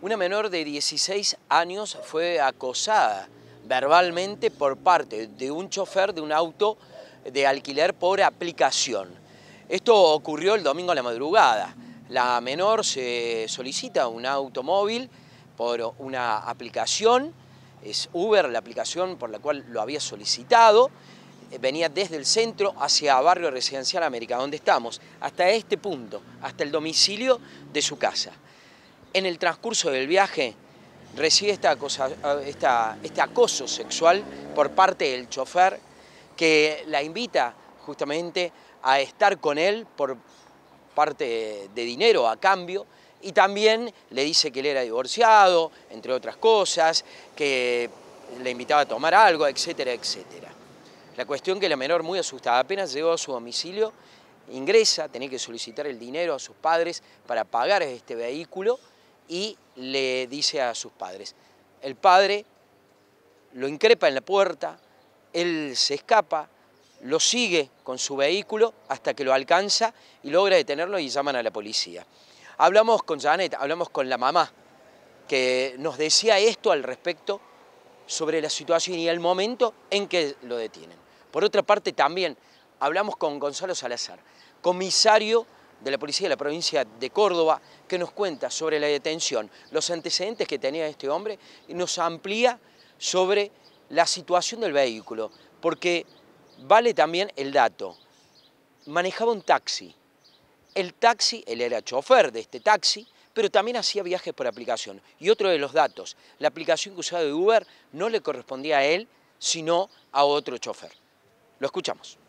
Una menor de 16 años fue acosada verbalmente por parte de un chofer de un auto de alquiler por aplicación. Esto ocurrió el domingo a la madrugada. La menor se solicita un automóvil por una aplicación, es Uber la aplicación por la cual lo había solicitado, venía desde el centro hacia Barrio Residencial América, donde estamos, hasta este punto, hasta el domicilio de su casa en el transcurso del viaje recibe esta cosa, este acoso sexual por parte del chofer que la invita justamente a estar con él por parte de dinero a cambio y también le dice que él era divorciado, entre otras cosas, que le invitaba a tomar algo, etcétera, etcétera. La cuestión que la menor muy asustada apenas llegó a su domicilio, ingresa, tenía que solicitar el dinero a sus padres para pagar este vehículo y le dice a sus padres. El padre lo increpa en la puerta, él se escapa, lo sigue con su vehículo hasta que lo alcanza y logra detenerlo y llaman a la policía. Hablamos con Janet, hablamos con la mamá, que nos decía esto al respecto sobre la situación y el momento en que lo detienen. Por otra parte, también hablamos con Gonzalo Salazar, comisario de la Policía de la Provincia de Córdoba, que nos cuenta sobre la detención, los antecedentes que tenía este hombre, y nos amplía sobre la situación del vehículo, porque vale también el dato, manejaba un taxi, el taxi, él era chofer de este taxi, pero también hacía viajes por aplicación. Y otro de los datos, la aplicación que usaba de Uber no le correspondía a él, sino a otro chofer. Lo escuchamos.